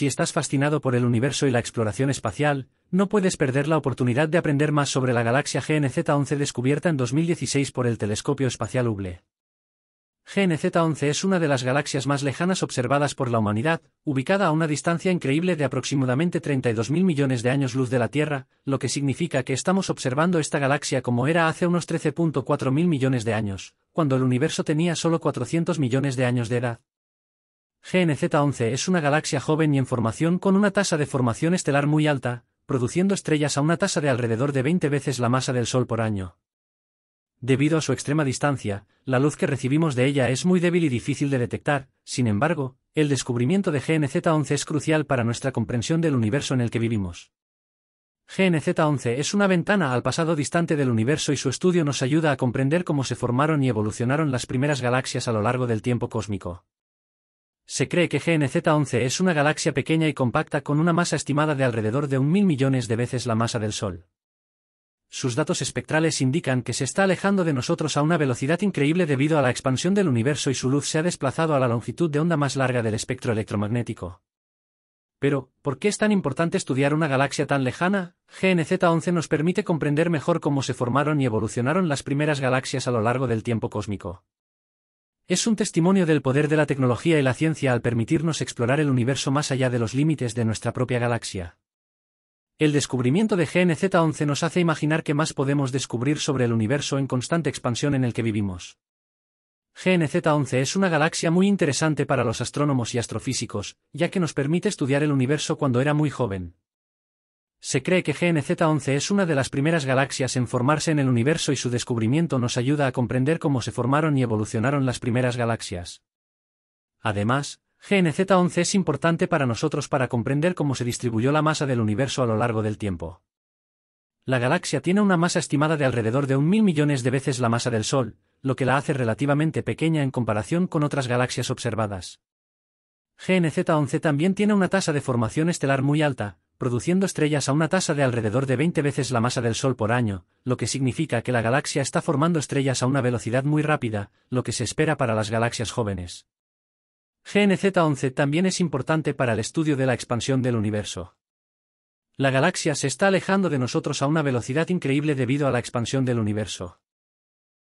si estás fascinado por el universo y la exploración espacial, no puedes perder la oportunidad de aprender más sobre la galaxia GNZ-11 descubierta en 2016 por el Telescopio Espacial Hubble. GNZ-11 es una de las galaxias más lejanas observadas por la humanidad, ubicada a una distancia increíble de aproximadamente 32.000 millones de años luz de la Tierra, lo que significa que estamos observando esta galaxia como era hace unos 13.4 mil millones de años, cuando el universo tenía solo 400 millones de años de edad. GNZ11 es una galaxia joven y en formación con una tasa de formación estelar muy alta, produciendo estrellas a una tasa de alrededor de 20 veces la masa del Sol por año. Debido a su extrema distancia, la luz que recibimos de ella es muy débil y difícil de detectar, sin embargo, el descubrimiento de GNZ11 es crucial para nuestra comprensión del universo en el que vivimos. GNZ11 es una ventana al pasado distante del universo y su estudio nos ayuda a comprender cómo se formaron y evolucionaron las primeras galaxias a lo largo del tiempo cósmico. Se cree que GNZ-11 es una galaxia pequeña y compacta con una masa estimada de alrededor de un mil millones de veces la masa del Sol. Sus datos espectrales indican que se está alejando de nosotros a una velocidad increíble debido a la expansión del universo y su luz se ha desplazado a la longitud de onda más larga del espectro electromagnético. Pero, ¿por qué es tan importante estudiar una galaxia tan lejana? GNZ-11 nos permite comprender mejor cómo se formaron y evolucionaron las primeras galaxias a lo largo del tiempo cósmico. Es un testimonio del poder de la tecnología y la ciencia al permitirnos explorar el universo más allá de los límites de nuestra propia galaxia. El descubrimiento de GNZ-11 nos hace imaginar que más podemos descubrir sobre el universo en constante expansión en el que vivimos. GNZ-11 es una galaxia muy interesante para los astrónomos y astrofísicos, ya que nos permite estudiar el universo cuando era muy joven. Se cree que GNZ11 es una de las primeras galaxias en formarse en el universo y su descubrimiento nos ayuda a comprender cómo se formaron y evolucionaron las primeras galaxias. Además, GNZ11 es importante para nosotros para comprender cómo se distribuyó la masa del universo a lo largo del tiempo. La galaxia tiene una masa estimada de alrededor de un mil millones de veces la masa del Sol, lo que la hace relativamente pequeña en comparación con otras galaxias observadas. GNZ11 también tiene una tasa de formación estelar muy alta, produciendo estrellas a una tasa de alrededor de 20 veces la masa del Sol por año, lo que significa que la galaxia está formando estrellas a una velocidad muy rápida, lo que se espera para las galaxias jóvenes. GNZ11 también es importante para el estudio de la expansión del universo. La galaxia se está alejando de nosotros a una velocidad increíble debido a la expansión del universo.